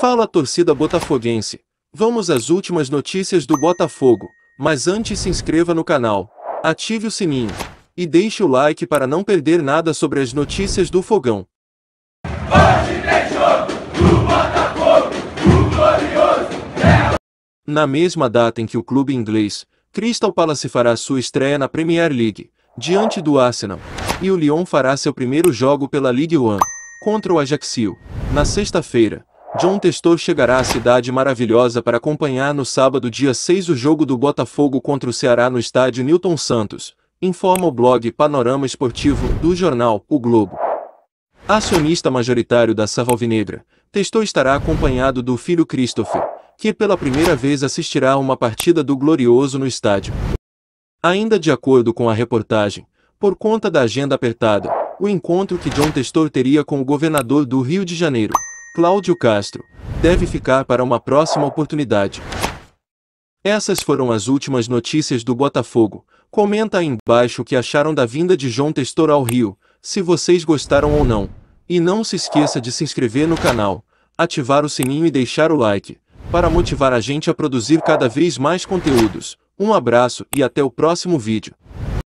Fala a torcida botafoguense. Vamos às últimas notícias do Botafogo, mas antes se inscreva no canal, ative o sininho e deixe o like para não perder nada sobre as notícias do Fogão. Na mesma data em que o clube inglês, Crystal Palace fará sua estreia na Premier League, diante do Arsenal, e o Lyon fará seu primeiro jogo pela Ligue 1, contra o Ajaxil na sexta-feira, John Testor chegará à cidade maravilhosa para acompanhar no sábado dia 6 o jogo do Botafogo contra o Ceará no estádio Newton Santos, informa o blog Panorama Esportivo do jornal O Globo. Acionista majoritário da Sarvalvinegra, Testor estará acompanhado do filho Christopher, que pela primeira vez assistirá a uma partida do Glorioso no estádio. Ainda de acordo com a reportagem, por conta da agenda apertada, o encontro que John Testor teria com o governador do Rio de Janeiro, Cláudio Castro, deve ficar para uma próxima oportunidade. Essas foram as últimas notícias do Botafogo. Comenta aí embaixo o que acharam da vinda de João Testor ao Rio, se vocês gostaram ou não. E não se esqueça de se inscrever no canal, ativar o sininho e deixar o like, para motivar a gente a produzir cada vez mais conteúdos. Um abraço e até o próximo vídeo.